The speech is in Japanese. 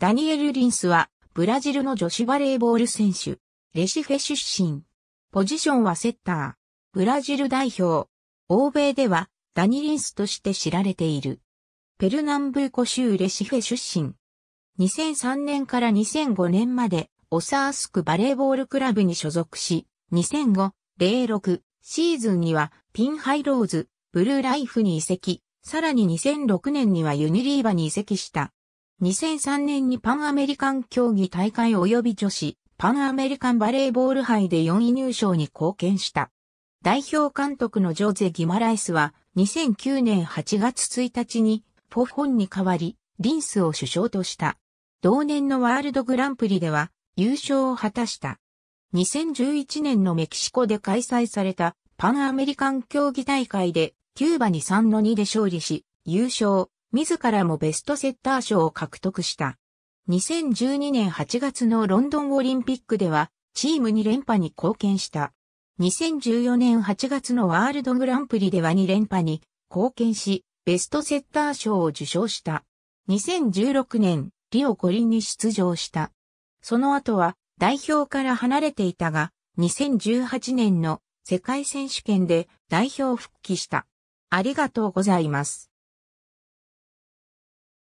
ダニエル・リンスは、ブラジルの女子バレーボール選手、レシフェ出身。ポジションはセッター。ブラジル代表。欧米では、ダニ・リンスとして知られている。ペルナンブーコ州レシフェ出身。2003年から2005年まで、オサースクバレーボールクラブに所属し、2005-06シーズンには、ピンハイローズ、ブルーライフに移籍、さらに2006年にはユニリーバに移籍した。2003年にパンアメリカン競技大会及び女子パンアメリカンバレーボール杯で4位入賞に貢献した。代表監督のジョゼ・ギマライスは2009年8月1日にポフォンに代わりリンスを首相とした。同年のワールドグランプリでは優勝を果たした。2011年のメキシコで開催されたパンアメリカン競技大会でキューバに3の2で勝利し優勝。自らもベストセッター賞を獲得した。2012年8月のロンドンオリンピックでは、チームに連覇に貢献した。2014年8月のワールドグランプリでは2連覇に貢献し、ベストセッター賞を受賞した。2016年、リオ五輪に出場した。その後は代表から離れていたが、2018年の世界選手権で代表復帰した。ありがとうございます。